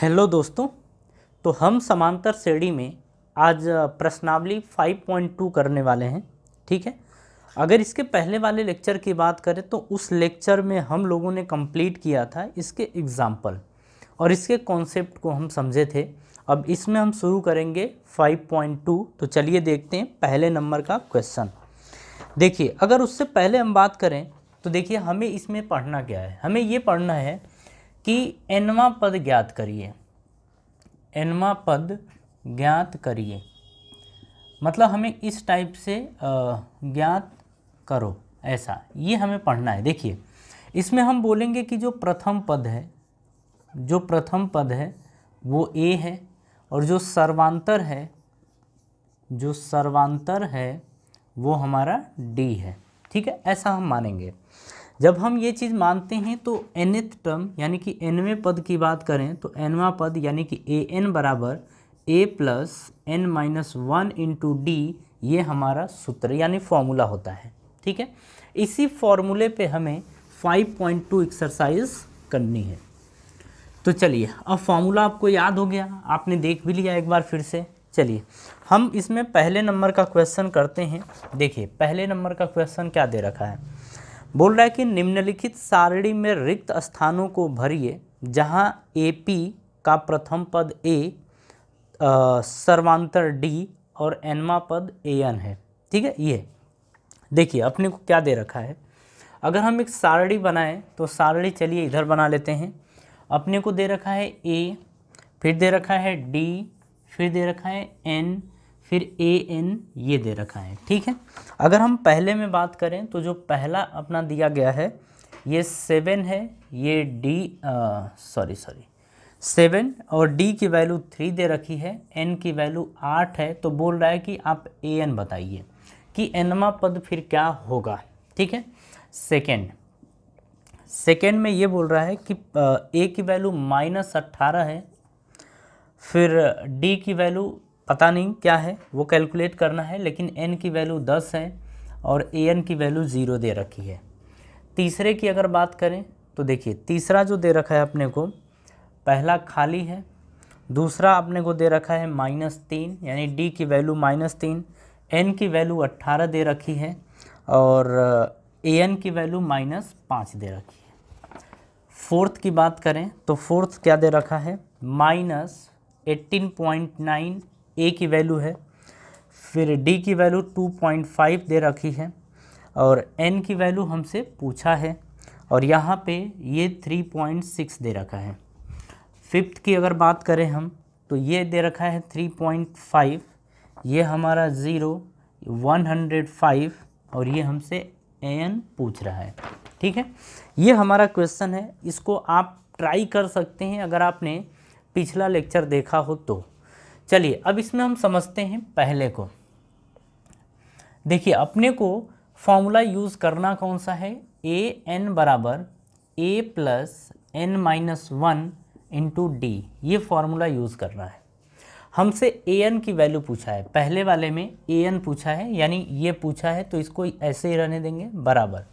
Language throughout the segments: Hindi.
हेलो दोस्तों तो हम समांतर श्रेणी में आज प्रश्नावली 5.2 करने वाले हैं ठीक है अगर इसके पहले वाले लेक्चर की बात करें तो उस लेक्चर में हम लोगों ने कंप्लीट किया था इसके एग्ज़ाम्पल और इसके कॉन्सेप्ट को हम समझे थे अब इसमें हम शुरू करेंगे 5.2 तो चलिए देखते हैं पहले नंबर का क्वेश्चन देखिए अगर उससे पहले हम बात करें तो देखिए हमें इसमें पढ़ना क्या है हमें ये पढ़ना है कि एनवा पद ज्ञात करिए एनवा पद ज्ञात करिए मतलब हमें इस टाइप से ज्ञात करो ऐसा ये हमें पढ़ना है देखिए इसमें हम बोलेंगे कि जो प्रथम पद है जो प्रथम पद है वो ए है और जो सर्वांतर है जो सर्वांतर है वो हमारा डी है ठीक है ऐसा हम मानेंगे जब हम ये चीज़ मानते हैं तो एनित टर्म यानी कि एनवे पद की बात करें तो एनवा पद यानी कि ए एन बराबर ए plus N minus one into D ये हमारा सूत्र यानी फॉर्मूला होता है ठीक है इसी फॉर्मूले पे हमें 5.2 एक्सरसाइज करनी है तो चलिए अब फॉर्मूला आपको याद हो गया आपने देख भी लिया एक बार फिर से चलिए हम इसमें पहले नंबर का क्वेश्चन करते हैं देखिए पहले नंबर का क्वेश्चन क्या दे रखा है बोल रहा है कि निम्नलिखित सारणी में रिक्त स्थानों को भरिए जहाँ ए पी का प्रथम पद ए सर्वांतर डी और एनमा पद ए एन है ठीक है ये देखिए अपने को क्या दे रखा है अगर हम एक सारणी बनाएं तो सारणी चलिए इधर बना लेते हैं अपने को दे रखा है ए फिर दे रखा है डी फिर दे रखा है एन फिर ए एन ये दे रखा है ठीक है अगर हम पहले में बात करें तो जो पहला अपना दिया गया है ये सेवन है ये डी सॉरी सॉरी सेवन और डी की वैल्यू थ्री दे रखी है एन की वैल्यू आठ है तो बोल रहा है कि आप ए एन बताइए कि एनवा पद फिर क्या होगा ठीक है सेकेंड सेकेंड में ये बोल रहा है कि ए की वैल्यू माइनस अट्ठारह है फिर डी की वैल्यू पता नहीं क्या है वो कैलकुलेट करना है लेकिन एन की वैल्यू दस है और ए एन की वैल्यू ज़ीरो दे रखी है तीसरे की अगर बात करें तो देखिए तीसरा जो दे रखा है अपने को पहला खाली है दूसरा अपने को दे रखा है माइनस तीन यानी डी की वैल्यू माइनस तीन एन की वैल्यू अट्ठारह दे रखी है और ए uh, एन की वैल्यू माइनस पाँच दे रखी है फोर्थ की बात करें तो फोर्थ क्या दे रखा है minus eighteen point nine A की वैल्यू है फिर डी की वैल्यू 2.5 दे रखी है और एन की वैल्यू हमसे पूछा है और यहाँ पे ये 3.6 दे रखा है फिफ्थ की अगर बात करें हम तो ये दे रखा है 3.5 ये हमारा ज़ीरो 105 और ये हमसे एन पूछ रहा है ठीक है ये हमारा क्वेश्चन है इसको आप ट्राई कर सकते हैं अगर आपने पिछला लेक्चर देखा हो तो चलिए अब इसमें हम समझते हैं पहले को देखिए अपने को फॉर्मूला यूज़ करना कौन सा है ए एन बराबर ए plus N minus one into D ये फॉर्मूला यूज़ करना है हमसे ए एन की वैल्यू पूछा है पहले वाले में ए एन पूछा है यानी ये पूछा है तो इसको ऐसे ही रहने देंगे बराबर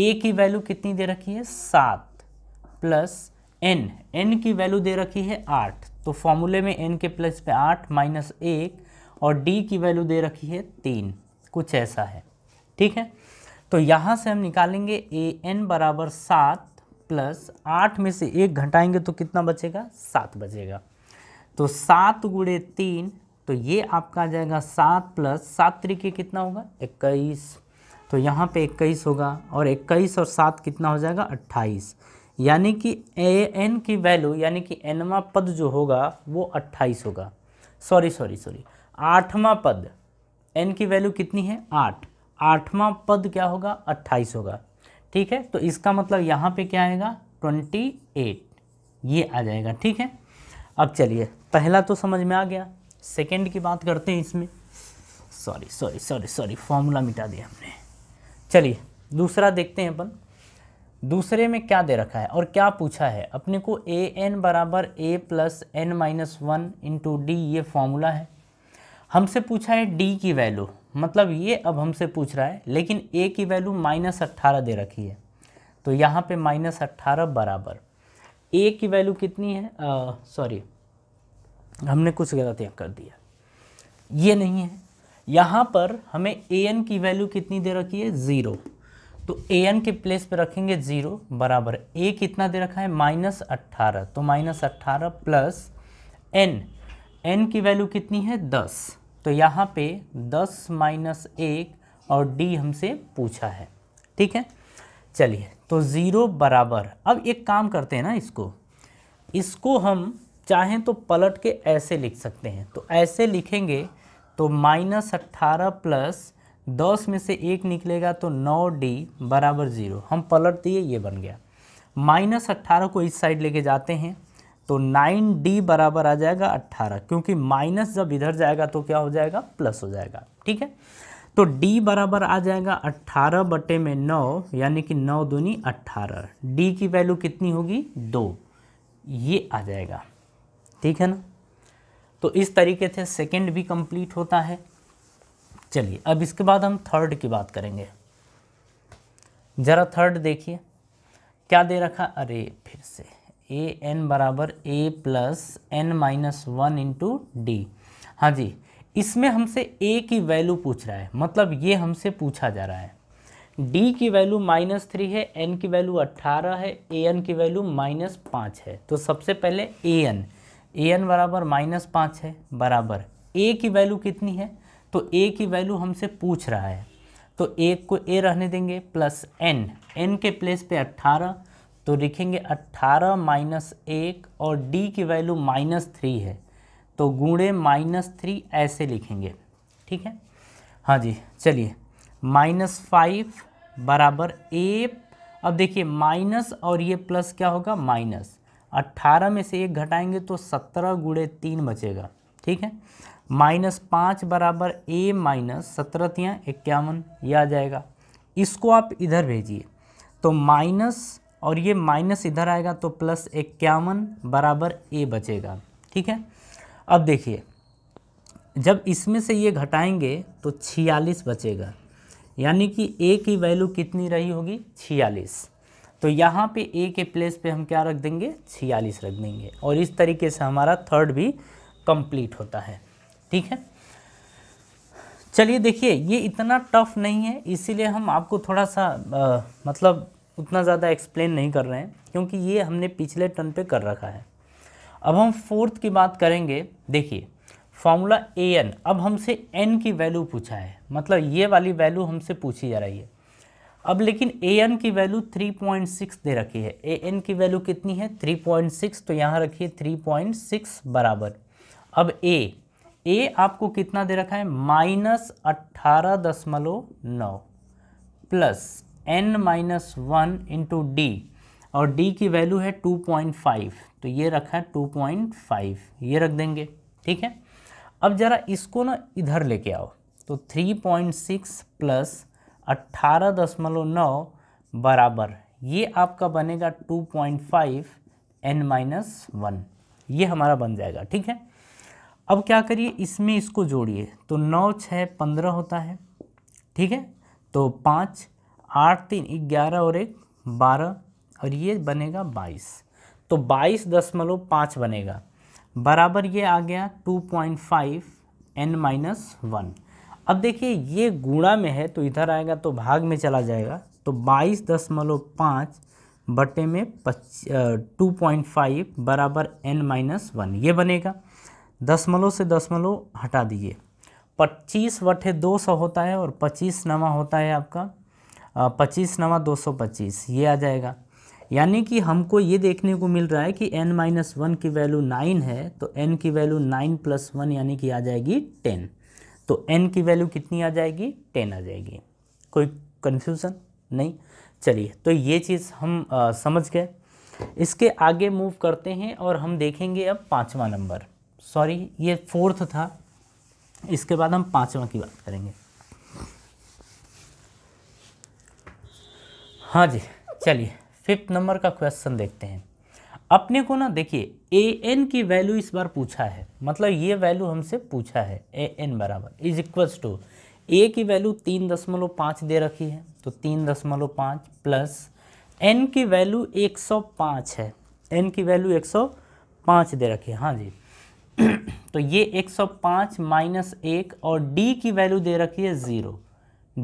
ए की वैल्यू कितनी दे रखी है सात प्लस एन एन की वैल्यू दे रखी है आठ तो फॉर्मूले में एन के प्लस पे आठ माइनस एक और डी की वैल्यू दे रखी है तीन कुछ ऐसा है ठीक है तो यहाँ से हम निकालेंगे ए एन बराबर सात प्लस आठ में से एक घटाएंगे तो कितना बचेगा सात बचेगा तो सात गुड़े तीन तो ये आपका आ जाएगा सात प्लस सात तरीके कितना होगा इक्कीस तो यहाँ पे इक्कीस होगा और इक्कीस और सात कितना हो जाएगा अट्ठाईस यानी कि ए एन की वैल्यू यानी कि एनवा पद जो होगा वो अट्ठाईस होगा सॉरी सॉरी सॉरी आठवां पद एन की वैल्यू कितनी है आठ आठवां पद क्या होगा अट्ठाईस होगा ठीक है तो इसका मतलब यहाँ पे क्या आएगा ट्वेंटी एट ये आ जाएगा ठीक है अब चलिए पहला तो समझ में आ गया सेकंड की बात करते हैं इसमें sorry sorry sorry sorry formula मिटा दिया हमने चलिए दूसरा देखते हैं अपन दूसरे में क्या दे रखा है और क्या पूछा है अपने को ए एन बराबर ए plus N minus one into D ये फॉर्मूला है हमसे पूछा है डी की वैल्यू मतलब ये अब हमसे पूछ रहा है लेकिन ए की वैल्यू माइनस अट्ठारह दे रखी है तो यहाँ पे माइनस अट्ठारह बराबर ए की वैल्यू कितनी है सॉरी हमने कुछ यहाँ कर दिया ये नहीं है यहाँ पर हमें ए एन की वैल्यू कितनी दे रखी है ज़ीरो तो ए एन के प्लेस पे रखेंगे जीरो बराबर ए कितना दे रखा है माइनस अट्ठारह तो माइनस अट्ठारह प्लस एन एन की वैल्यू कितनी है दस तो यहाँ पे दस माइनस एक और डी हमसे पूछा है ठीक है चलिए तो ज़ीरो बराबर अब एक काम करते हैं ना इसको इसको हम चाहें तो पलट के ऐसे लिख सकते हैं तो ऐसे लिखेंगे तो माइनस अट्ठारह प्लस दस में से एक निकलेगा तो नौ डी बराबर ज़ीरो हम पलट दिए ये बन गया माइनस अट्ठारह को इस साइड लेके जाते हैं तो नाइन डी बराबर आ जाएगा अट्ठारह क्योंकि माइनस जब इधर जाएगा तो क्या हो जाएगा प्लस हो जाएगा ठीक है तो d बराबर आ जाएगा अट्ठारह बटे में नौ यानी कि नौ दूनी अट्ठारह d की वैल्यू कितनी होगी दो ये आ जाएगा ठीक है ना तो इस तरीके से सेकेंड भी कंप्लीट होता है चलिए अब इसके बाद हम थर्ड की बात करेंगे ज़रा थर्ड देखिए क्या दे रखा अरे फिर से ए एन बराबर ए plus N minus one into d हाँ जी इसमें हमसे ए की वैल्यू पूछ रहा है मतलब ये हमसे पूछा जा रहा है डी की वैल्यू माइनस थ्री है एन की वैल्यू अट्ठारह है ए एन की वैल्यू माइनस पाँच है तो सबसे पहले ए एन ए एन बराबर माइनस पाँच है बराबर ए की वैल्यू कितनी है तो ए की वैल्यू हमसे पूछ रहा है तो ए को ए रहने देंगे प्लस एन एन के प्लेस पे अट्ठारह तो लिखेंगे अट्ठारह माइनस एक और डी की वैल्यू माइनस थ्री है तो गुणे माइनस थ्री ऐसे लिखेंगे ठीक है हाँ जी चलिए माइनस फाइव बराबर ए अब देखिए माइनस और ये प्लस क्या होगा माइनस अट्ठारह में से एक घटाएंगे तो सत्रह गुणे तीन बचेगा ठीक है माइनस पाँच बराबर ए माइनस सत्रह या इक्यावन ये आ जाएगा इसको आप इधर भेजिए तो माइनस और ये माइनस इधर आएगा तो प्लस इक्यावन बराबर ए बचेगा ठीक है अब देखिए जब इसमें से ये घटाएंगे तो छियालीस बचेगा यानी कि ए की वैल्यू कितनी रही होगी छियालीस तो यहाँ पे ए के प्लेस पे हम क्या रख देंगे छियालीस रख देंगे और इस तरीके से हमारा थर्ड भी कंप्लीट होता है ठीक है चलिए देखिए ये इतना टफ नहीं है इसीलिए हम आपको थोड़ा सा आ, मतलब उतना ज़्यादा एक्सप्लेन नहीं कर रहे हैं क्योंकि ये हमने पिछले टर्न पे कर रखा है अब हम फोर्थ की बात करेंगे देखिए फॉर्मूला ए एन अब हमसे एन की वैल्यू पूछा है मतलब ये वाली वैल्यू हमसे पूछी जा रही है अब लेकिन ए एन की वैल्यू 3.6 दे रखी है ए एन की वैल्यू कितनी है 3.6 तो यहाँ रखिए 3.6 बराबर अब ए ए आपको कितना दे रखा है माइनस अट्ठारह दशमलव नौ plus N minus one into d और डी की वैल्यू है टू पॉइंट फाइव तो ये रखा है टू पॉइंट फाइव ये रख देंगे ठीक है अब ज़रा इसको ना इधर लेके आओ तो थ्री पॉइंट सिक्स प्लस अट्ठारह दशमलव नौ बराबर ये आपका बनेगा two point five n minus one ये हमारा बन जाएगा ठीक है अब क्या करिए इसमें इसको जोड़िए तो नौ छः पंद्रह होता है ठीक है तो पाँच आठ तीन ग्यारह और एक बारह और ये बनेगा बाईस तो बाईस दशमलव पाँच बनेगा बराबर ये आ गया two point five n minus one अब देखिए ये गुणा में है तो इधर आएगा तो भाग में चला जाएगा तो बाईस दशमलव पाँच बटे में पच टू पॉइंट फाइव बराबर एन माइनस वन ये बनेगा दसमलव से दसमलव हटा दिए पच्चीस वटे दो सौ होता है और पच्चीस नवा होता है आपका पच्चीस नवा दो सौ पच्चीस ये आ जाएगा यानी कि हमको ये देखने को मिल रहा है कि n माइनस वन की वैल्यू नाइन है तो n की वैल्यू नाइन प्लस वन यानी कि आ जाएगी टेन तो n की वैल्यू कितनी आ जाएगी टेन आ जाएगी कोई कन्फ्यूज़न नहीं चलिए तो ये चीज़ हम आ, समझ गए इसके आगे मूव करते हैं और हम देखेंगे अब पाँचवा नंबर सॉरी ये फोर्थ था इसके बाद हम पाँचवा की बात करेंगे हाँ जी चलिए फिफ्थ नंबर का क्वेश्चन देखते हैं अपने को ना देखिए ए एन की वैल्यू इस बार पूछा है मतलब ये वैल्यू हमसे पूछा है ए एन बराबर इज इक्वल्स टू ए की वैल्यू तीन दशमलव पाँच दे रखी है तो तीन दशमलव पाँच प्लस एन की वैल्यू एक सौ पाँच है एन की वैल्यू एक सौ पाँच दे रखी है हाँ जी तो ये 105 माइनस एक और डी की वैल्यू दे रखी है ज़ीरो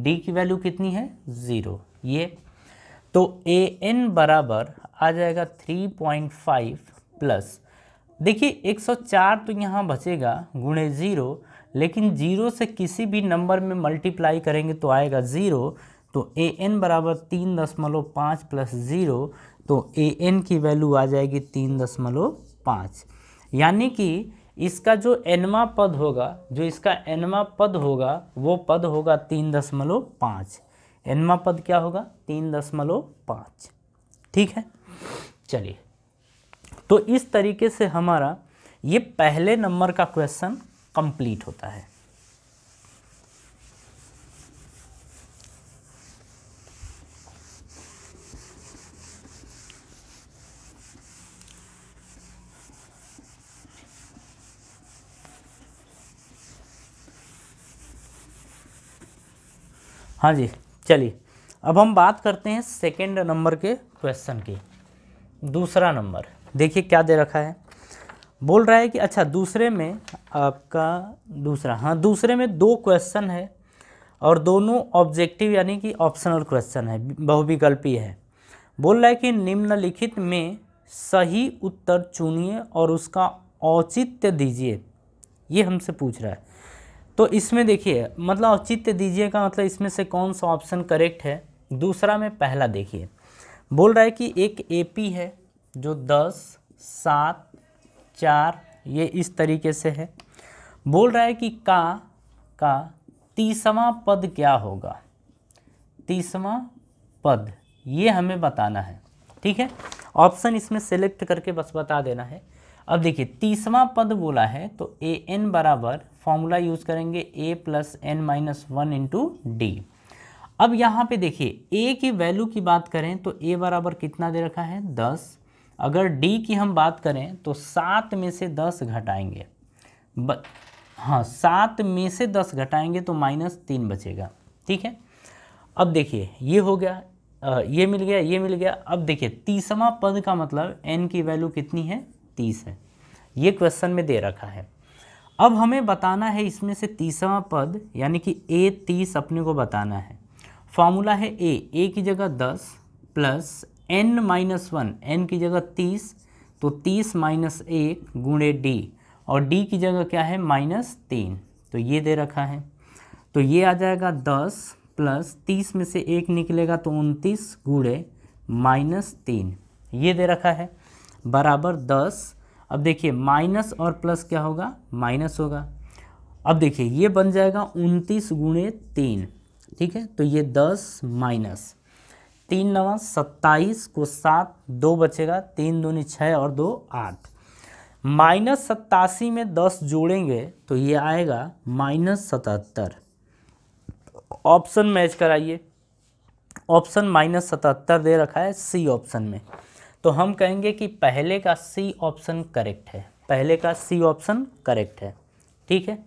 डी की वैल्यू कितनी है ज़ीरो ये तो ए एन बराबर आ जाएगा 3.5 प्लस देखिए 104 तो यहाँ बचेगा गुणे ज़ीरो लेकिन ज़ीरो से किसी भी नंबर में मल्टीप्लाई करेंगे तो आएगा ज़ीरो तो ए एन बराबर तीन दशमलव पाँच प्लस ज़ीरो तो ए एन की वैल्यू आ जाएगी तीन दशमलव पाँच यानी कि इसका जो एनवा पद होगा जो इसका एनवा पद होगा वो पद होगा तीन दशमलव पाँच एनवा पद क्या होगा तीन दशमलव पाँच ठीक है चलिए तो इस तरीके से हमारा ये पहले नंबर का क्वेश्चन कंप्लीट होता है हाँ जी चलिए अब हम बात करते हैं सेकेंड नंबर के क्वेश्चन की दूसरा नंबर देखिए क्या दे रखा है बोल रहा है कि अच्छा दूसरे में आपका दूसरा हाँ दूसरे में दो क्वेश्चन है और दोनों ऑब्जेक्टिव यानी कि ऑप्शनल क्वेश्चन है बहुविकल्पी है बोल रहा है कि निम्नलिखित में सही उत्तर चुनिए और उसका औचित्य दीजिए ये हमसे पूछ रहा है तो इसमें देखिए मतलब औचित्य दीजिए का मतलब इसमें से कौन सा ऑप्शन करेक्ट है दूसरा में पहला देखिए बोल रहा है कि एक एपी है जो दस सात चार ये इस तरीके से है बोल रहा है कि का का तीसवा पद क्या होगा तीसवा पद ये हमें बताना है ठीक है ऑप्शन इसमें सेलेक्ट करके बस बता देना है अब देखिए तीसवा पद बोला है तो ए एन बराबर फॉर्मूला यूज़ करेंगे a plus N minus one into d अब यहाँ पे देखिए ए की वैल्यू की बात करें तो ए बराबर कितना दे रखा है दस अगर डी की हम बात करें तो सात में से दस घटाएंगे ब हाँ सात में से दस घटाएंगे तो माइनस तीन बचेगा ठीक है अब देखिए ये हो गया आ, ये मिल गया ये मिल गया अब देखिए तीसवा पद का मतलब एन की वैल्यू कितनी है तीस है ये क्वेश्चन में दे रखा है अब हमें बताना है इसमें से तीसवा पद यानी कि ए तीस अपने को बताना है फॉर्मूला है ए ए की जगह दस plus N minus one n की जगह तीस तो तीस माइनस एक गुणे डी और डी की जगह क्या है माइनस तीन तो ये दे रखा है तो ये आ जाएगा दस प्लस तीस में से एक निकलेगा तो उनतीस गुणे माइनस तीन ये दे रखा है बराबर दस अब देखिए माइनस और प्लस क्या होगा माइनस होगा अब देखिए ये बन जाएगा उनतीस गुणे तीन ठीक है तो ये दस माइनस तीन नवा सत्ताईस को सात दो बचेगा तीन दोनों छः और दो आठ माइनस सत्तासी में दस जोड़ेंगे तो ये आएगा माइनस सतहत्तर ऑप्शन मैच कराइए ऑप्शन माइनस सतहत्तर दे रखा है सी ऑप्शन में तो हम कहेंगे कि पहले का सी ऑप्शन करेक्ट है पहले का सी ऑप्शन करेक्ट है ठीक है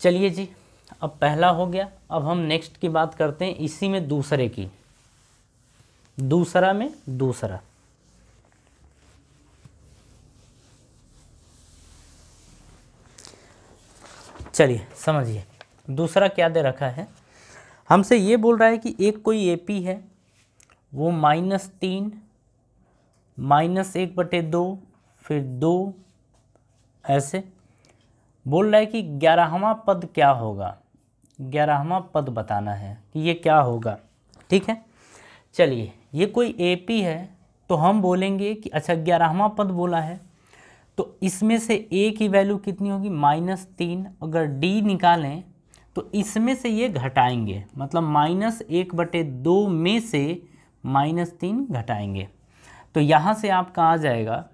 चलिए जी अब पहला हो गया अब हम नेक्स्ट की बात करते हैं इसी में दूसरे की दूसरा में दूसरा चलिए समझिए दूसरा क्या दे रखा है हमसे ये बोल रहा है कि एक कोई एपी है वो माइनस तीन माइनस एक बटे दो फिर दो ऐसे बोल रहा है कि ग्यारहवा पद क्या होगा ग्यारहवा पद बताना है कि ये क्या होगा ठीक है चलिए ये कोई एपी है तो हम बोलेंगे कि अच्छा ग्यारहवा पद बोला है तो इसमें से ए की वैल्यू कितनी होगी माइनस तीन अगर डी निकालें तो इसमें से ये घटाएंगे मतलब माइनस एक बटे दो में से माइनस तीन घटाएंगे तो यहाँ से आपका आ जाएगा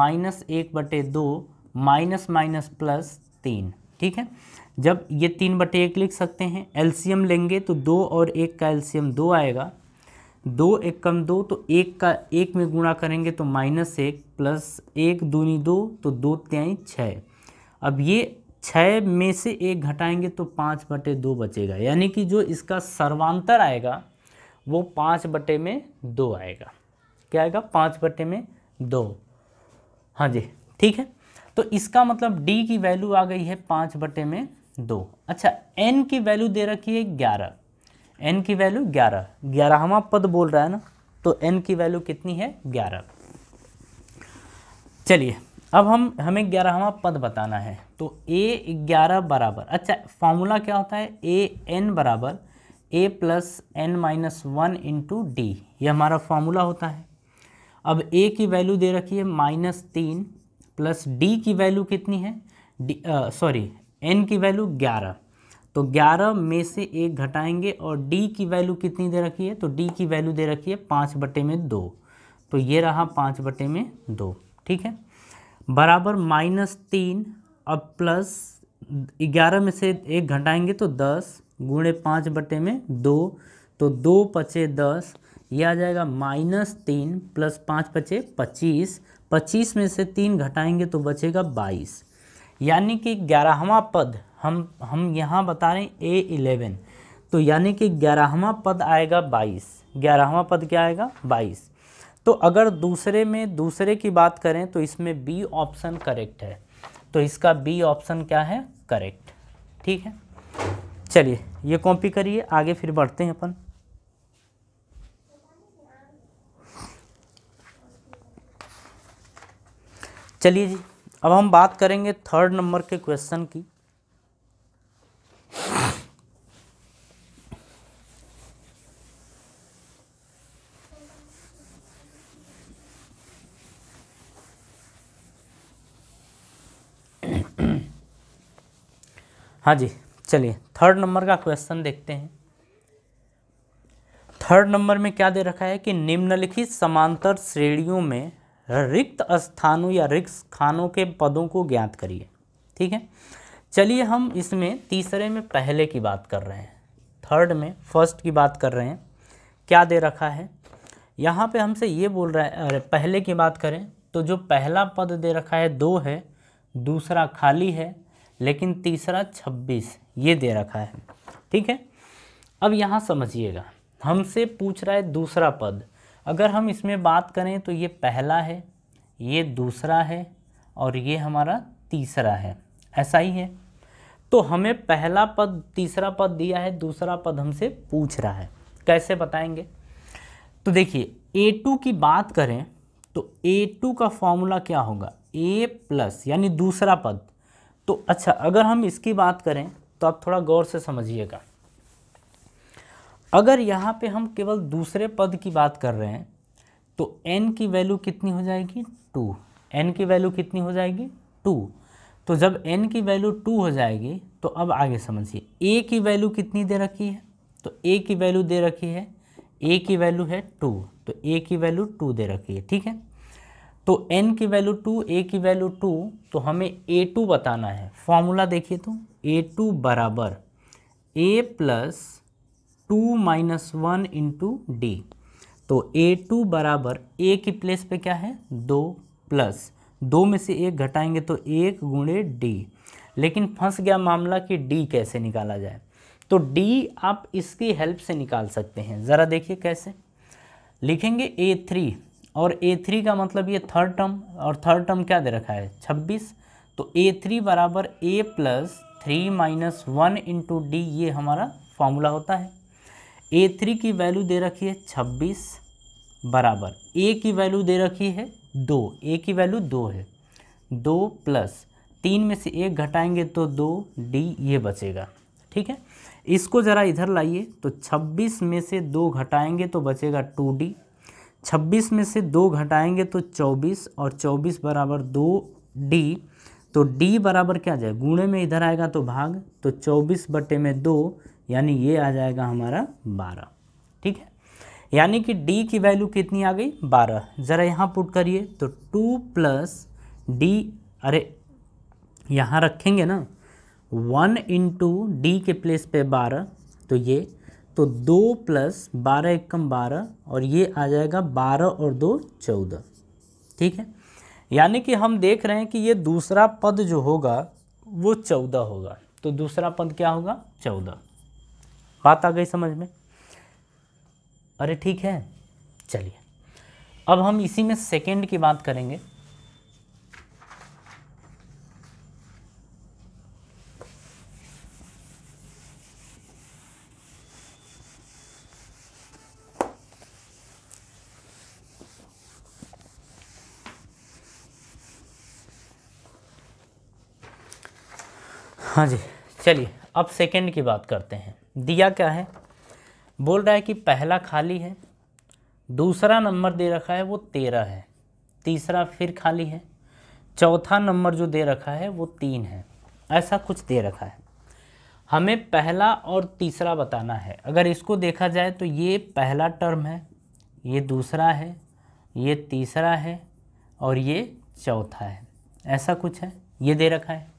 माइनस एक बटे दो माइनस माइनस प्लस तीन ठीक है जब ये तीन बटे एक लिख सकते हैं एल्शियम लेंगे तो दो और एक का एल्शियम दो आएगा दो एक कम दो तो एक का एक में गुणा करेंगे तो माइनस एक प्लस एक दूनी दो तो दो त्याई छः अब ये छः में से एक घटाएंगे तो पाँच बटे दो बचेगा यानी कि जो इसका सर्वांतर आएगा वो पाँच बटे में दो आएगा क्या आएगा पाँच बटे में दो हाँ जी ठीक है तो इसका मतलब डी की वैल्यू आ गई है पाँच बटे में दो अच्छा एन की वैल्यू दे रखी है ग्यारह एन की वैल्यू ग्यारह ग्यारहवा पद बोल रहा है ना तो एन की वैल्यू कितनी है ग्यारह चलिए अब हम हमें ग्यारहवा पद बताना है तो ए ग्यारह बराबर अच्छा फॉर्मूला क्या होता है ए एन बराबर ए plus N minus one into D ये हमारा फॉर्मूला होता है अब ए की वैल्यू दे रखी है माइनस तीन प्लस डी की वैल्यू कितनी है सॉरी एन की वैल्यू ग्यारह तो ग्यारह में से एक घटाएंगे और डी की वैल्यू कितनी दे रखी है तो डी की वैल्यू दे रखी है पाँच बटे में दो तो ये रहा पाँच बटे में दो ठीक है बराबर माइनस तीन अब प्लस ग्यारह में से एक घटाएंगे तो दस गुणे पाँच बटे में दो तो दो पचे दस यह आ जाएगा माइनस तीन प्लस पाँच बचे पच्चीस पच्चीस में से तीन घटाएंगे तो बचेगा बाईस यानी कि ग्यारहवा पद हम हम यहाँ बता रहे हैं ए इलेवन तो यानी कि ग्यारहवा पद आएगा बाईस ग्यारहवा पद क्या आएगा बाईस तो अगर दूसरे में दूसरे की बात करें तो इसमें बी ऑप्शन करेक्ट है तो इसका बी ऑप्शन क्या है करेक्ट ठीक है चलिए ये कॉपी करिए आगे फिर बढ़ते हैं अपन चलिए जी अब हम बात करेंगे थर्ड नंबर के क्वेश्चन की हाँ जी चलिए थर्ड नंबर का क्वेश्चन देखते हैं थर्ड नंबर में क्या दे रखा है कि निम्नलिखित समांतर श्रेणियों में रिक्त स्थानों या रिक्त स्थानों के पदों को ज्ञात करिए ठीक है चलिए हम इसमें तीसरे में पहले की बात कर रहे हैं थर्ड में फर्स्ट की बात कर रहे हैं क्या दे रखा है यहाँ पे हमसे ये बोल रहा है अरे पहले की बात करें तो जो पहला पद दे रखा है दो है दूसरा खाली है लेकिन तीसरा छब्बीस ये दे रखा है ठीक है अब यहाँ समझिएगा हमसे पूछ रहा है दूसरा पद अगर हम इसमें बात करें तो ये पहला है ये दूसरा है और ये हमारा तीसरा है ऐसा ही है तो हमें पहला पद तीसरा पद दिया है दूसरा पद हमसे पूछ रहा है कैसे बताएंगे तो देखिए ए टू की बात करें तो ए टू का फॉर्मूला क्या होगा ए प्लस यानी दूसरा पद तो अच्छा अगर हम इसकी बात करें तो आप थोड़ा गौर से समझिएगा अगर यहाँ पे हम केवल दूसरे पद की बात कर रहे हैं तो n की वैल्यू कितनी हो जाएगी टू n की वैल्यू कितनी हो जाएगी टू तो जब n की वैल्यू टू हो जाएगी तो अब आगे समझिए a की वैल्यू कितनी दे रखी है तो a की वैल्यू दे रखी है a की वैल्यू है टू तो a की वैल्यू टू दे रखी है ठीक है तो n की वैल्यू टू a की वैल्यू टू तो हमें ए टू बताना है फॉर्मूला देखिए तो ए टू बराबर ए plus two minus one into d तो ए टू बराबर ए की प्लेस पे क्या है दो प्लस दो में से एक घटाएंगे तो एक गुणे डी लेकिन फंस गया मामला कि डी कैसे निकाला जाए तो डी आप इसकी हेल्प से निकाल सकते हैं ज़रा देखिए कैसे लिखेंगे ए थ्री और ए थ्री का मतलब ये थर्ड टर्म और थर्ड टर्म क्या दे रखा है छब्बीस तो ए थ्री बराबर ए plus three minus one into D ये हमारा फॉर्मूला होता है ए थ्री की वैल्यू दे रखी है छब्बीस बराबर ए की वैल्यू दे रखी है दो ए की वैल्यू दो है दो प्लस तीन में से एक घटाएंगे तो दो डी ये बचेगा ठीक है इसको ज़रा इधर लाइए तो छब्बीस में से दो घटाएंगे तो बचेगा टू डी छब्बीस में से दो घटाएंगे तो चौबीस और चौबीस बराबर दो डी तो डी बराबर क्या जाए गुणे में इधर आएगा तो भाग तो चौबीस बटे में दो यानी ये आ जाएगा हमारा बारह ठीक है यानी कि डी की वैल्यू कितनी आ गई बारह ज़रा यहाँ पुट करिए तो टू प्लस डी अरे यहाँ रखेंगे ना वन इंटू डी के प्लेस पे बारह तो ये तो दो प्लस बारह एक कम बारह और ये आ जाएगा बारह और दो चौदह ठीक है यानी कि हम देख रहे हैं कि ये दूसरा पद जो होगा वो चौदह होगा तो दूसरा पद क्या होगा चौदह बात आ गई समझ में अरे ठीक है चलिए अब हम इसी में सेकेंड की बात करेंगे हाँ जी चलिए अब सेकंड की बात करते हैं दिया क्या है बोल रहा है कि पहला खाली है दूसरा नंबर दे रखा है वो तेरह है तीसरा फिर खाली है चौथा नंबर जो दे रखा है वो तीन है ऐसा कुछ दे रखा है हमें पहला और तीसरा बताना है अगर इसको देखा जाए तो ये पहला टर्म है ये दूसरा है ये तीसरा है और ये चौथा है ऐसा कुछ है ये दे रखा है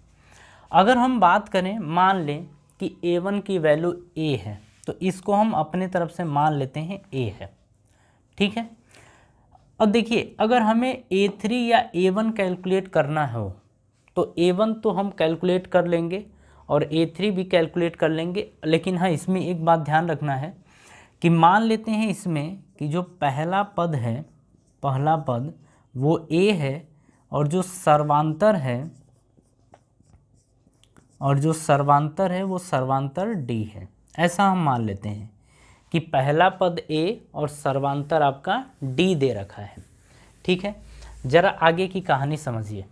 अगर हम बात करें मान लें कि ए वन की वैल्यू ए है तो इसको हम अपने तरफ से मान लेते हैं ए है ठीक है अब देखिए अगर हमें ए थ्री या ए वन कैलकुलेट करना हो तो ए वन तो हम कैलकुलेट कर लेंगे और ए थ्री भी कैलकुलेट कर लेंगे लेकिन हाँ इसमें एक बात ध्यान रखना है कि मान लेते हैं इसमें कि जो पहला पद है पहला पद वो ए है और जो सर्वांतर है और जो सर्वांतर है वो सर्वांतर डी है ऐसा हम मान लेते हैं कि पहला पद ए और सर्वांतर आपका डी दे रखा है ठीक है ज़रा आगे की कहानी समझिए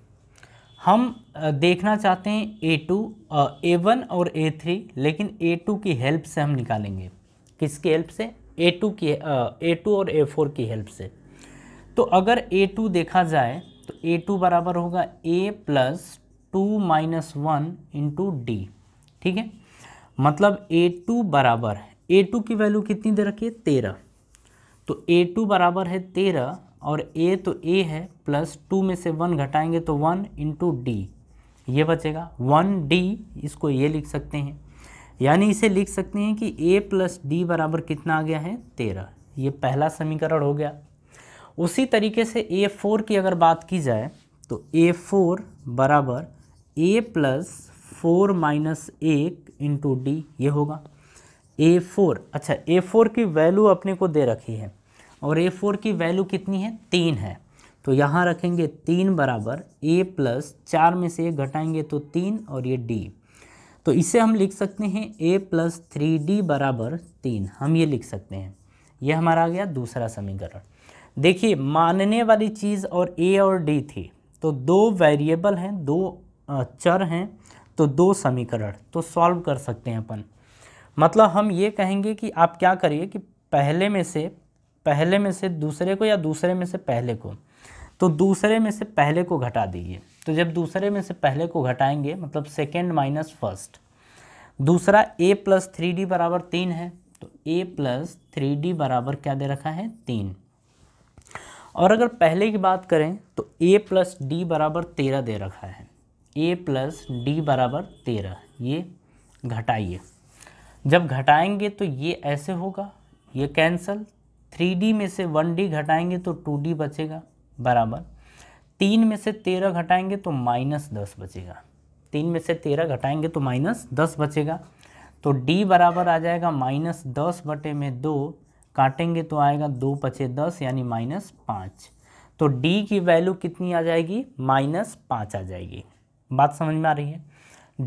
हम देखना चाहते हैं ए टू ए वन और ए थ्री लेकिन ए टू की हेल्प से हम निकालेंगे किसकी हेल्प से ए टू की ए टू और ए फोर की हेल्प से तो अगर ए टू देखा जाए तो ए टू बराबर होगा a plus two minus one into d ठीक है मतलब ए टू बराबर ए टू की वैल्यू कितनी दे रखी है तेरह तो ए टू बराबर है तेरह और ए तो ए है प्लस टू में से वन घटाएंगे तो वन इंटू डी ये बचेगा वन डी इसको ये लिख सकते हैं यानी इसे लिख सकते हैं कि ए प्लस डी बराबर कितना आ गया है तेरह ये पहला समीकरण हो गया उसी तरीके से ए फोर की अगर बात की जाए तो ए फोर बराबर ए प्लस फोर माइनस एक इंटू डी ये होगा ए फोर अच्छा ए फोर की वैल्यू अपने को दे रखी है और ए फोर की वैल्यू कितनी है तीन है तो यहाँ रखेंगे तीन बराबर ए प्लस चार में से घटाएंगे तो तीन और ये डी तो इसे हम लिख सकते हैं ए प्लस थ्री डी बराबर तीन हम ये लिख सकते हैं यह हमारा आ गया दूसरा समीकरण देखिए मानने वाली चीज़ और ए और डी थी तो दो वेरिएबल हैं दो चर हैं तो दो समीकरण तो सॉल्व कर सकते हैं अपन मतलब हम ये कहेंगे कि आप क्या करिए कि पहले में से पहले में से दूसरे को या दूसरे में से पहले को तो दूसरे में से पहले को घटा दीजिए तो जब दूसरे में से पहले को घटाएंगे मतलब सेकेंड माइनस फर्स्ट दूसरा ए प्लस थ्री डी बराबर तीन है तो ए प्लस थ्री डी बराबर क्या दे रखा है तीन और अगर पहले की बात करें तो ए प्लस डी बराबर तेरह दे रखा है ए प्लस डी बराबर तेरह ये घटाइए जब घटाएंगे तो ये ऐसे होगा ये कैंसल थ्री डी में से वन डी घटाएंगे तो टू डी बचेगा बराबर तीन में से तेरह घटाएंगे तो माइनस दस बचेगा तीन में से तेरह घटाएंगे तो माइनस दस बचेगा तो डी बराबर आ जाएगा माइनस दस बटे में दो काटेंगे तो आएगा दो पचे दस यानी माइनस पाँच तो डी की वैल्यू कितनी आ जाएगी माइनस पाँच आ जाएगी बात समझ में आ रही है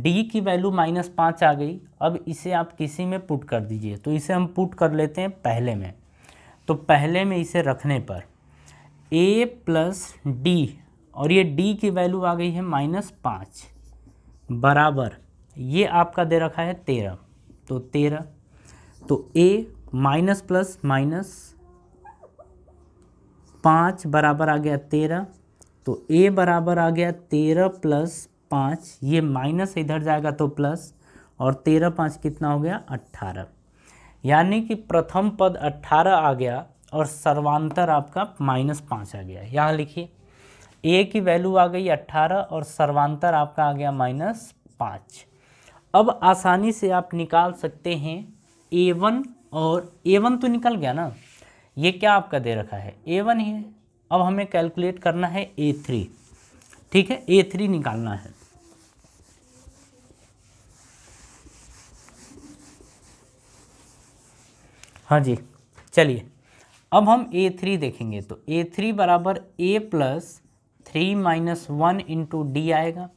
डी की वैल्यू माइनस पाँच आ गई अब इसे आप किसी में पुट कर दीजिए तो इसे हम पुट कर लेते हैं पहले में तो पहले में इसे रखने पर ए प्लस डी और ये डी की वैल्यू आ गई है माइनस पाँच बराबर ये आपका दे रखा है तेरह तो तेरह तो ए माइनस प्लस माइनस पाँच बराबर आ गया तेरह तो ए बराबर आ गया तेरह प्लस पाँच ये माइनस इधर जाएगा तो प्लस और तेरह पाँच कितना हो गया अट्ठारह यानी कि प्रथम पद अट्ठारह आ गया और सर्वांतर आपका माइनस पाँच आ गया यहाँ लिखिए ए की वैल्यू आ गई अट्ठारह और सर्वांतर आपका आ गया माइनस पाँच अब आसानी से आप निकाल सकते हैं ए वन और ए वन तो निकल गया ना ये क्या आपका दे रखा है ए वन ही है अब हमें कैलकुलेट करना है ए थ्री ठीक है ए थ्री निकालना है हाँ जी चलिए अब हम ए थ्री देखेंगे तो ए थ्री बराबर ए plus three minus one into d आएगा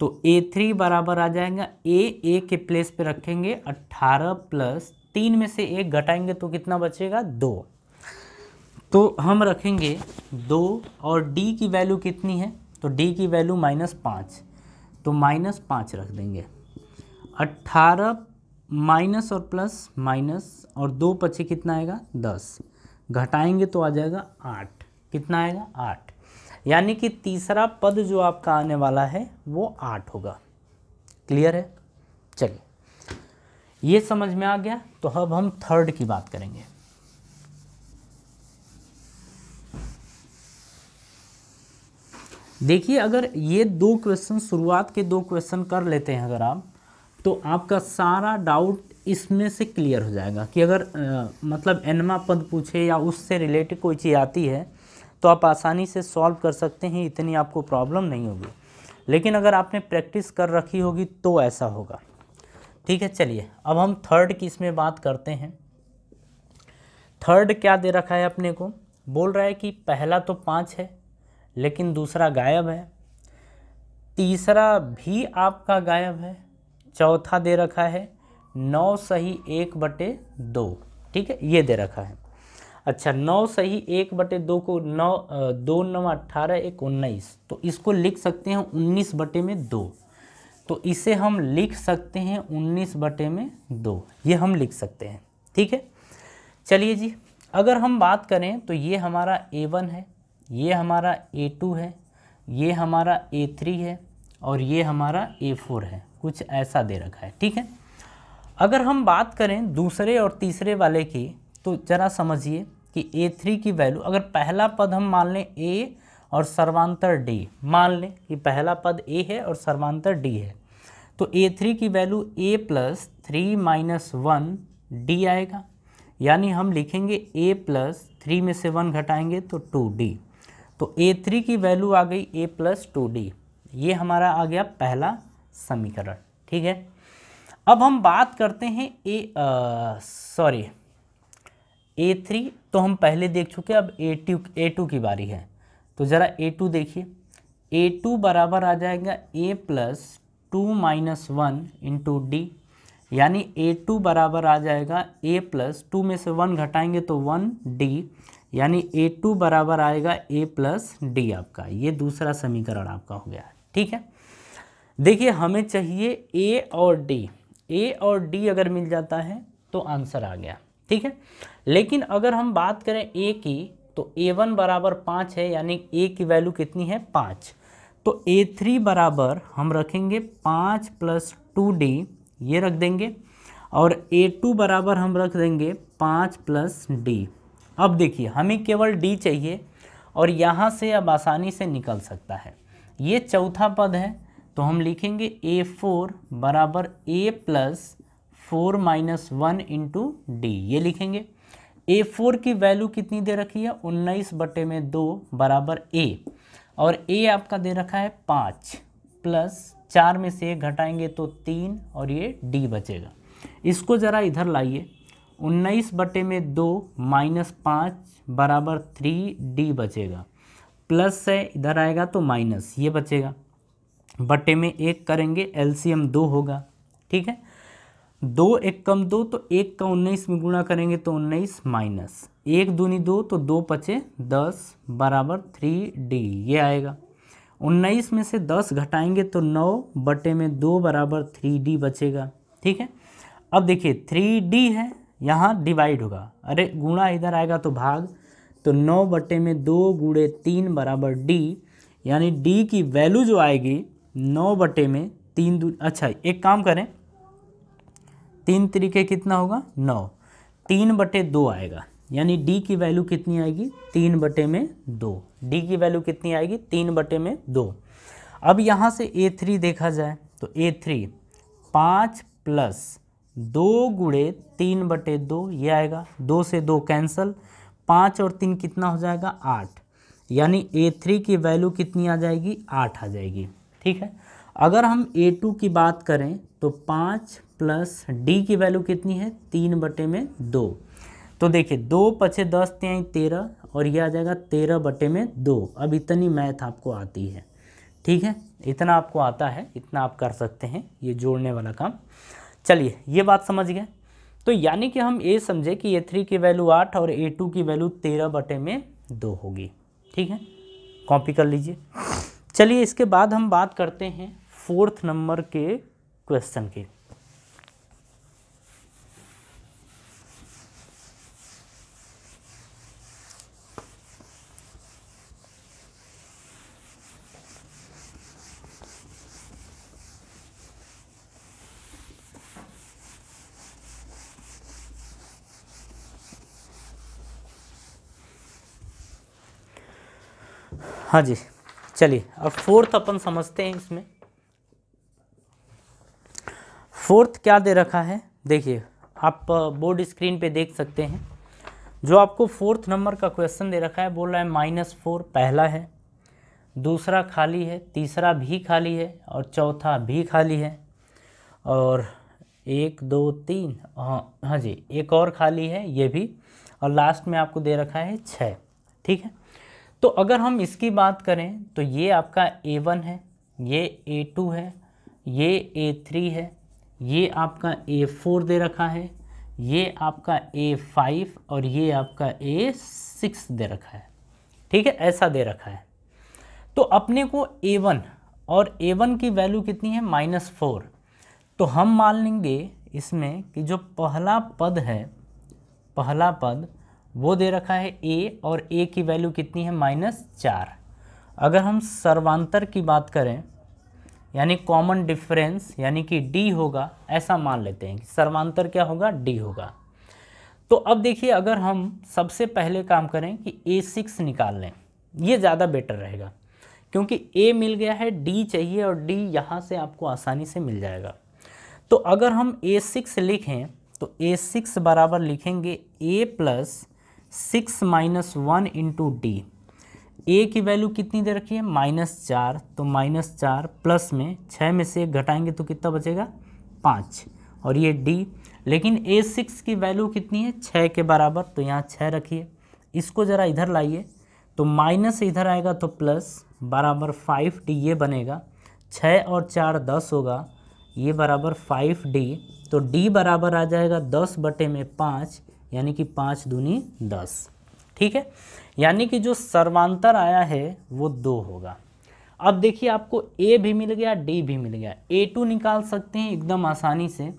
तो ए थ्री बराबर आ जाएगा ए ए के प्लेस पे रखेंगे अट्ठारह प्लस तीन में से एक घटाएंगे तो कितना बचेगा दो तो हम रखेंगे दो और डी की वैल्यू कितनी है तो डी की वैल्यू माइनस पाँच तो माइनस पाँच रख देंगे अट्ठारह माइनस और प्लस माइनस और दो पचे कितना आएगा दस घटाएंगे तो आ जाएगा आठ कितना आएगा आठ यानी कि तीसरा पद जो आपका आने वाला है वो आठ होगा क्लियर है चलिए ये समझ में आ गया तो अब हम थर्ड की बात करेंगे देखिए अगर ये दो क्वेश्चन शुरुआत के दो क्वेश्चन कर लेते हैं अगर आप तो आपका सारा डाउट इसमें से क्लियर हो जाएगा कि अगर आ, मतलब एनमा पद पूछे या उससे रिलेटेड कोई चीज़ आती है तो आप आसानी से सॉल्व कर सकते हैं इतनी आपको प्रॉब्लम नहीं होगी लेकिन अगर आपने प्रैक्टिस कर रखी होगी तो ऐसा होगा ठीक है चलिए अब हम थर्ड की इसमें बात करते हैं थर्ड क्या दे रखा है अपने को बोल रहा है कि पहला तो पाँच है लेकिन दूसरा गायब है तीसरा भी आपका गायब है चौथा दे रखा है नौ सही एक बटे दो ठीक है ये दे रखा है अच्छा नौ सही एक बटे दो को नौ दो नौ अट्ठारह एक उन्नीस तो इसको लिख सकते हैं उन्नीस बटे में दो तो इसे हम लिख सकते हैं उन्नीस बटे में दो ये हम लिख सकते हैं ठीक है चलिए जी अगर हम बात करें तो ये हमारा ए वन है ये हमारा ए टू है ये हमारा ए थ्री है और ये हमारा ए फोर है कुछ ऐसा दे रखा है ठीक है अगर हम बात करें दूसरे और तीसरे वाले की तो ज़रा समझिए कि ए थ्री की वैल्यू अगर पहला पद हम मान लें ए और सर्वांतर डी मान लें कि पहला पद ए है और सर्वांतर डी है तो ए थ्री की value a plus three minus one d आएगा यानी हम लिखेंगे ए प्लस थ्री में से वन घटाएंगे तो टू डी तो ए थ्री की वैल्यू आ गई ए प्लस टू डी ये हमारा आ गया पहला समीकरण ठीक है अब हम बात करते हैं ए सॉरी ए थ्री तो हम पहले देख चुके अब ए टू ए टू की बारी है तो ज़रा ए टू देखिए ए टू बराबर आ जाएगा a plus two minus one into d यानी ए टू बराबर आ जाएगा ए प्लस टू में से वन घटाएंगे तो वन डी यानी ए टू बराबर आएगा ए प्लस डी आपका ये दूसरा समीकरण आपका हो गया ठीक है देखिए हमें चाहिए ए और डी ए और डी अगर मिल जाता है तो आंसर आ गया ठीक है लेकिन अगर हम बात करें ए की तो ए वन बराबर पाँच है यानी ए की वैल्यू कितनी है पाँच तो ए थ्री बराबर हम रखेंगे पाँच प्लस टू डी ये रख देंगे और ए टू बराबर हम रख देंगे पाँच प्लस डी अब देखिए हमें केवल डी चाहिए और यहाँ से अब आसानी से निकल सकता है ये चौथा पद है तो हम लिखेंगे ए फोर बराबर ए plus four minus one into D ये लिखेंगे ए फोर की वैल्यू कितनी दे रखी है उन्नीस बटे में दो बराबर ए और ए आपका दे रखा है पाँच प्लस चार में से घटाएंगे तो तीन और ये डी बचेगा इसको ज़रा इधर लाइए उन्नीस बटे में दो माइनस पाँच बराबर थ्री डी बचेगा प्लस है इधर आएगा तो माइनस ये बचेगा बटे में एक करेंगे एलसीएम दो होगा ठीक है दो एक कम दो तो एक का उन्नीस में गुणा करेंगे तो उन्नीस माइनस एक दूनी दो तो दो पचे दस बराबर थ्री डी ये आएगा उन्नीस में से दस घटाएंगे तो नौ बटे में दो बराबर थ्री डी बचेगा ठीक है अब देखिए थ्री डी है यहाँ डिवाइड होगा अरे गुणा इधर आएगा तो भाग तो नौ बटे में दो गुड़े तीन बराबर डी यानी डी की वैल्यू जो आएगी नौ बटे में तीन दू अच्छा एक काम करें तीन तरीके कितना होगा नौ तीन बटे दो आएगा यानी डी की वैल्यू कितनी आएगी तीन बटे में दो डी की वैल्यू कितनी आएगी तीन बटे में दो अब यहाँ से ए थ्री देखा जाए तो ए थ्री पाँच प्लस दो गुड़े तीन बटे दो ये आएगा दो से दो कैंसल पाँच और तीन कितना हो जाएगा आठ यानी ए थ्री की वैल्यू कितनी आ जाएगी आठ आ जाएगी ठीक है अगर हम ए टू की बात करें तो पाँच प्लस डी की वैल्यू कितनी है तीन बटे में दो तो देखिए दो पछे दस त्याई तेरह और ये आ जाएगा तेरह बटे में दो अब इतनी मैथ आपको आती है ठीक है इतना आपको आता है इतना आप कर सकते हैं ये जोड़ने वाला काम चलिए ये बात समझ गए तो यानी कि हम ये समझे कि ए थ्री की वैल्यू आठ और ए टू की वैल्यू तेरह बटे में दो होगी ठीक है कॉपी कर लीजिए चलिए इसके बाद हम बात करते हैं फोर्थ नंबर के क्वेश्चन की हाँ जी चलिए अब फोर्थ अपन समझते हैं इसमें फोर्थ क्या दे रखा है देखिए आप बोर्ड स्क्रीन पे देख सकते हैं जो आपको फोर्थ नंबर का क्वेश्चन दे रखा है बोल रहा है माइनस फोर पहला है दूसरा खाली है तीसरा भी खाली है और चौथा भी खाली है और एक दो तीन हाँ हाँ जी एक और खाली है ये भी और लास्ट में आपको दे रखा है छः ठीक है तो अगर हम इसकी बात करें तो ये आपका ए वन है ये ए टू है ये ए थ्री है ये आपका ए फोर दे रखा है ये आपका ए फाइव और ये आपका ए सिक्स दे रखा है ठीक है ऐसा दे रखा है तो अपने को ए वन और ए वन की वैल्यू कितनी है माइनस फोर तो हम मान लेंगे इसमें कि जो पहला पद है पहला पद वो दे रखा है ए और ए की वैल्यू कितनी है माइनस चार अगर हम सर्वांतर की बात करें यानी कॉमन डिफरेंस यानी कि डी होगा ऐसा मान लेते हैं कि सर्वांतर क्या होगा डी होगा तो अब देखिए अगर हम सबसे पहले काम करें कि ए सिक्स निकाल लें ये ज़्यादा बेटर रहेगा क्योंकि ए मिल गया है डी चाहिए और डी यहाँ से आपको आसानी से मिल जाएगा तो अगर हम ए सिक्स लिखें तो ए सिक्स बराबर लिखेंगे a plus six minus one into d a की वैल्यू कितनी दे रखी है माइनस चार तो माइनस चार प्लस में छः में से घटाएंगे तो कितना बचेगा पाँच और ये डी लेकिन ए सिक्स की वैल्यू कितनी है छः के बराबर तो यहाँ छः रखिए इसको ज़रा इधर लाइए तो माइनस इधर आएगा तो प्लस बराबर फाइव डी ये बनेगा छः और चार दस होगा ये बराबर फाइव डी तो डी बराबर आ जाएगा दस बटे में पाँच यानी कि पाँच दूनी दस ठीक है यानी कि जो सर्वांतर आया है वो दो होगा अब देखिए आपको ए भी मिल गया डी भी मिल गया ए टू निकाल सकते हैं एकदम आसानी से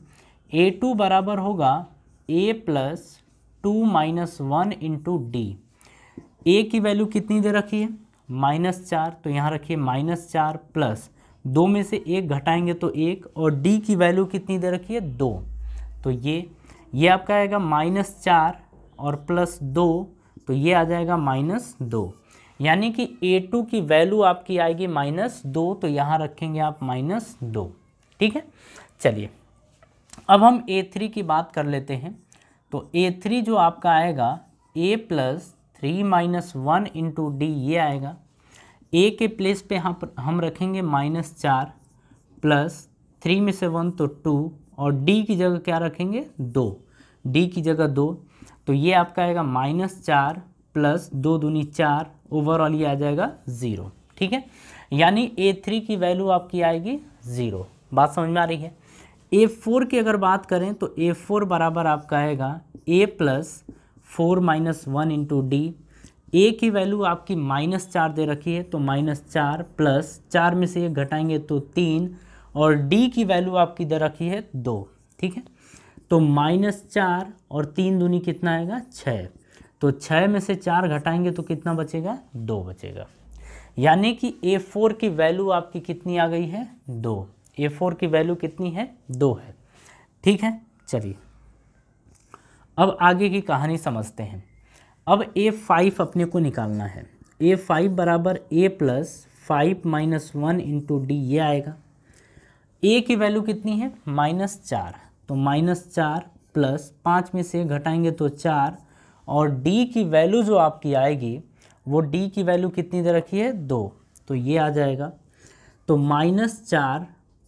ए टू बराबर होगा a plus two minus one into d a की वैल्यू कितनी दे रखी है माइनस चार तो यहाँ रखिए माइनस चार प्लस दो में से एक घटाएंगे तो एक और डी की वैल्यू कितनी दे रखी है दो तो ये ये आपका आएगा माइनस चार और प्लस दो तो ये आ जाएगा माइनस दो यानी कि ए टू की वैल्यू आपकी आएगी माइनस दो तो यहाँ रखेंगे आप माइनस दो ठीक है चलिए अब हम ए थ्री की बात कर लेते हैं तो ए थ्री जो आपका आएगा a plus three minus one into D ये आएगा ए के प्लेस पे हम हम रखेंगे माइनस चार प्लस थ्री में से वन तो टू और डी की जगह क्या रखेंगे दो डी की जगह दो तो ये आपका आएगा माइनस चार प्लस दो दूनी चार ओवरऑल ये आ जाएगा ज़ीरो ठीक है यानी ए थ्री की वैल्यू आपकी आएगी ज़ीरो बात समझ में आ रही है ए फोर की अगर बात करें तो ए फोर बराबर आपका आएगा a plus four minus one into d a की वैल्यू आपकी माइनस चार दे रखी है तो माइनस चार प्लस चार में से ये घटाएंगे तो तीन और डी की वैल्यू आपकी दे रखी है दो ठीक है तो माइनस चार और तीन दूनी कितना आएगा छः तो छः में से चार घटाएंगे तो कितना बचेगा दो बचेगा यानी कि ए फोर की वैल्यू आपकी कितनी आ गई है दो ए फोर की वैल्यू कितनी है दो है ठीक है चलिए अब आगे की कहानी समझते हैं अब ए फाइव अपने को निकालना है ए फाइव बराबर ए plus five minus one into D ये आएगा ए की वैल्यू कितनी है माइनस चार तो माइनस चार प्लस पाँच में से घटाएंगे तो चार और डी की वैल्यू जो आपकी आएगी वो डी की वैल्यू कितनी दे रखी है दो तो ये आ जाएगा तो माइनस चार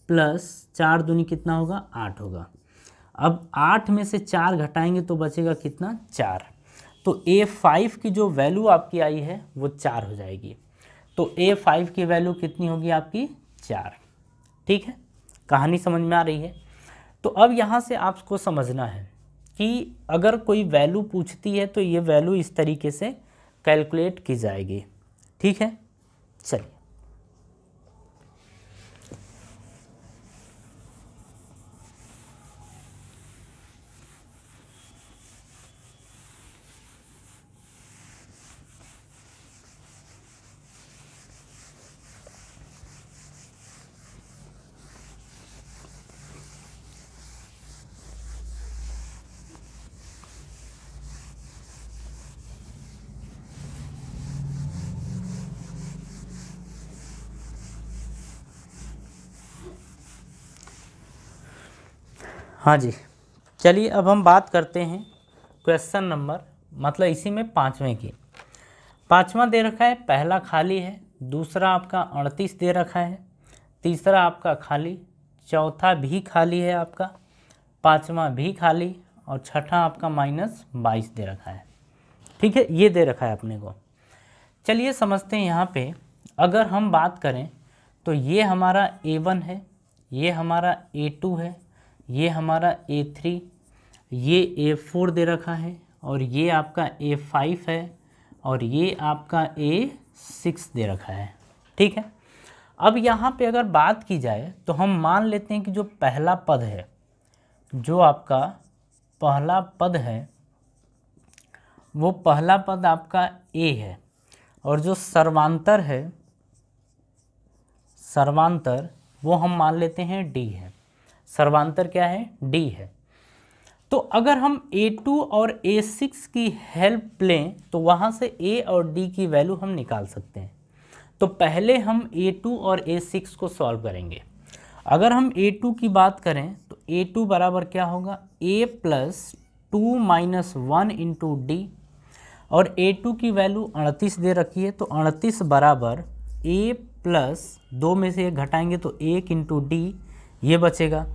प्लस चार दूनी कितना होगा आठ होगा अब आठ में से चार घटाएंगे तो बचेगा कितना चार तो ए फाइव की जो वैल्यू आपकी आई है वो चार हो जाएगी तो ए फाइव की वैल्यू कितनी होगी आपकी चार ठीक है कहानी समझ में आ रही है तो अब यहाँ से आपको समझना है कि अगर कोई वैल्यू पूछती है तो ये वैल्यू इस तरीके से कैलकुलेट की जाएगी ठीक है चलिए हाँ जी चलिए अब हम बात करते हैं क्वेश्चन नंबर मतलब इसी में पाँचवें की पाँचवा दे रखा है पहला खाली है दूसरा आपका अड़तीस दे रखा है तीसरा आपका खाली चौथा भी खाली है आपका पाँचवा भी खाली और छठा आपका माइनस बाईस दे रखा है ठीक है ये दे रखा है अपने को चलिए समझते हैं यहाँ पे अगर हम बात करें तो ये हमारा ए वन है ये हमारा ए टू है ये हमारा ए थ्री ये ए फोर दे रखा है और ये आपका ए फाइव है और ये आपका ए सिक्स दे रखा है ठीक है अब यहाँ पे अगर बात की जाए तो हम मान लेते हैं कि जो पहला पद है जो आपका पहला पद है वो पहला पद आपका ए है और जो सर्वांतर है सर्वांतर वो हम मान लेते हैं डी है सर्वांतर क्या है डी है तो अगर हम ए टू और ए सिक्स की हेल्प लें तो वहाँ से ए और डी की वैल्यू हम निकाल सकते हैं तो पहले हम ए टू और ए सिक्स को सॉल्व करेंगे अगर हम ए टू की बात करें तो ए टू बराबर क्या होगा a plus two minus one into d और ए टू की वैल्यू अड़तीस दे रखी है तो अड़तीस बराबर ए प्लस दो में से एक घटाएंगे तो एक इंटू डी ये बचेगा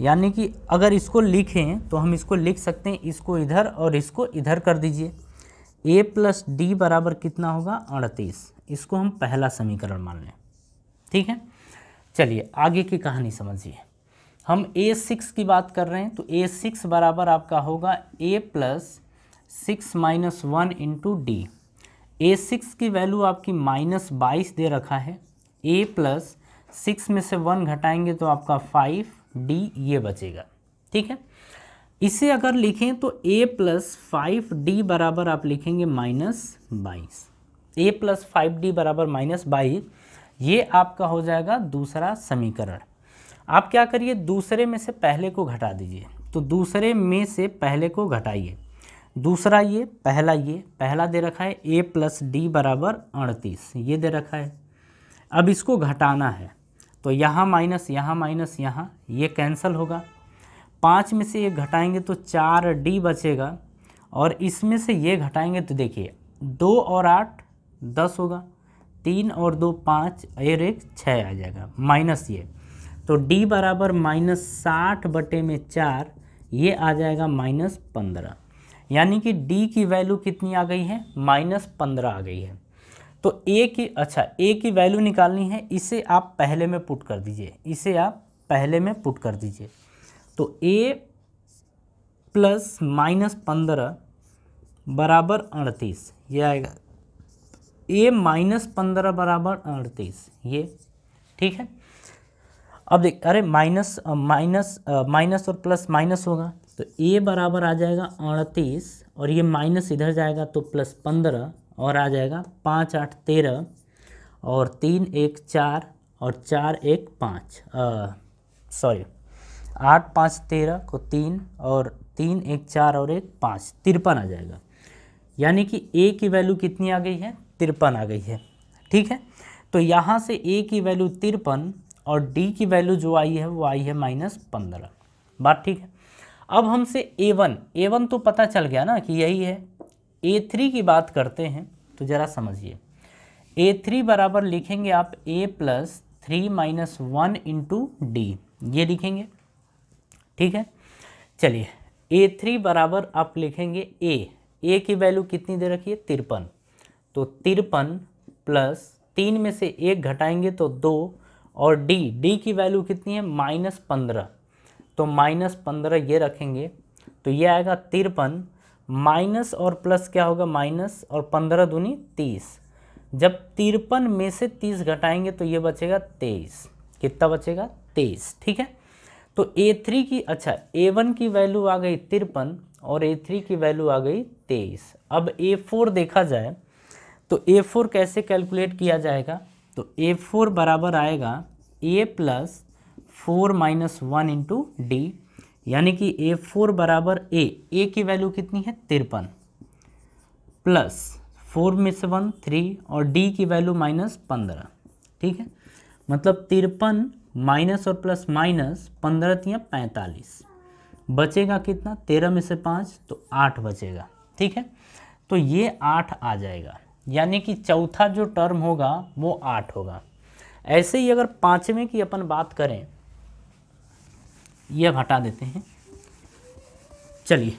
यानी कि अगर इसको लिखें तो हम इसको लिख सकते हैं इसको इधर और इसको इधर कर दीजिए ए प्लस डी बराबर कितना होगा अड़तीस इसको हम पहला समीकरण मान लें ठीक है चलिए आगे की कहानी समझिए हम ए सिक्स की बात कर रहे हैं तो ए सिक्स बराबर आपका होगा a plus six minus one into d a six की वैल्यू आपकी माइनस बाईस दे रखा है ए प्लस सिक्स में से वन घटाएंगे तो आपका फाइव डी ये बचेगा ठीक है इसे अगर लिखें तो ए प्लस फाइव डी बराबर आप लिखेंगे माइनस बाईस ए प्लस फाइव डी बराबर माइनस बाईस ये आपका हो जाएगा दूसरा समीकरण आप क्या करिए दूसरे में से पहले को घटा दीजिए तो दूसरे में से पहले को घटाइए दूसरा ये पहला ये पहला दे रखा है ए प्लस डी बराबर अड़तीस ये दे रखा है अब इसको घटाना है तो यहाँ माइनस यहाँ माइनस यहाँ ये कैंसिल होगा पाँच में से ये घटाएंगे तो चार डी बचेगा और इसमें से ये घटाएंगे तो देखिए दो और आठ दस होगा तीन और दो पाँच और एक छः आ जाएगा माइनस ये तो डी बराबर माइनस साठ बटे में चार ये आ जाएगा माइनस पंद्रह यानी कि डी की वैल्यू कितनी आ गई है माइनस पंद्रह आ गई है तो ए की अच्छा ए की वैल्यू निकालनी है इसे आप पहले में पुट कर दीजिए इसे आप पहले में पुट कर दीजिए तो ए प्लस माइनस पंद्रह बराबर अड़तीस ये आएगा ए माइनस पंद्रह बराबर अड़तीस ये ठीक है अब देख अरे माइनस माइनस माइनस और प्लस माइनस होगा तो ए बराबर आ जाएगा अड़तीस और ये माइनस इधर जाएगा तो प्लस पंद्रह और आ जाएगा पाँच आठ तेरह और तीन एक चार और चार एक पाँच सॉरी आठ पाँच तेरह को तीन और तीन एक चार और एक पाँच तिरपन आ जाएगा यानी कि ए की वैल्यू कितनी आ गई है तिरपन आ गई है ठीक है तो यहाँ से ए की वैल्यू तिरपन और डी की वैल्यू जो आई है वो आई है माइनस पंद्रह बात ठीक है अब हमसे ए वन ए वन तो पता चल गया ना कि यही है ए थ्री की बात करते हैं तो ज़रा समझिए ए थ्री बराबर लिखेंगे आप a plus three minus one into D ये लिखेंगे ठीक है चलिए ए थ्री बराबर आप लिखेंगे ए ए की वैल्यू कितनी दे रखी है तिरपन तो तिरपन प्लस तीन में से एक घटाएंगे तो दो और डी डी की वैल्यू कितनी है माइनस पंद्रह तो माइनस पंद्रह ये रखेंगे तो ये आएगा तिरपन माइनस और प्लस क्या होगा माइनस और पंद्रह दूनी तीस जब तिरपन में से तीस घटाएंगे तो ये बचेगा तेईस कितना बचेगा तेईस ठीक है तो ए थ्री की अच्छा ए वन की वैल्यू आ गई तिरपन और ए थ्री की वैल्यू आ गई तेईस अब ए फोर देखा जाए तो ए फोर कैसे कैलकुलेट किया जाएगा तो ए फोर बराबर आएगा a plus four minus one into d यानी कि ए फोर बराबर ए ए की वैल्यू कितनी है तिरपन प्लस फोर में से वन थ्री और डी की वैल्यू माइनस पंद्रह ठीक है मतलब तिरपन माइनस और प्लस माइनस पंद्रह तिया पैंतालीस बचेगा कितना तेरह में से पाँच तो आठ बचेगा ठीक है तो ये आठ आ जाएगा यानी कि चौथा जो टर्म होगा वो आठ होगा ऐसे ही अगर पाँचवें की अपन बात करें ये अब हटा देते हैं चलिए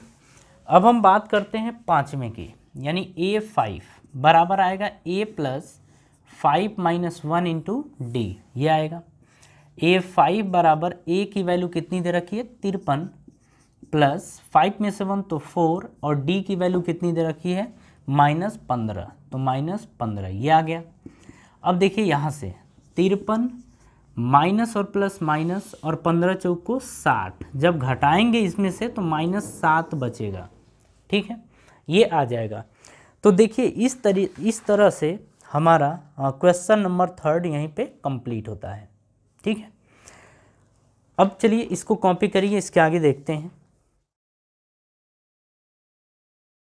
अब हम बात करते हैं पाँचवें की यानी ए फाइव बराबर आएगा a plus five minus one into D ये आएगा ए फाइव बराबर ए की वैल्यू कितनी दे रखी है तिरपन प्लस फाइव में से वन तो फोर और डी की वैल्यू कितनी दे रखी है माइनस पंद्रह तो माइनस पंद्रह ये आ गया अब देखिए यहाँ से तिरपन माइनस और प्लस माइनस और पंद्रह चौक को साठ जब घटाएंगे इसमें से तो माइनस सात बचेगा ठीक है ये आ जाएगा तो देखिए इस तरी इस तरह से हमारा क्वेश्चन नंबर थर्ड यहीं पे कंप्लीट होता है ठीक है अब चलिए इसको कॉपी करिए इसके आगे देखते हैं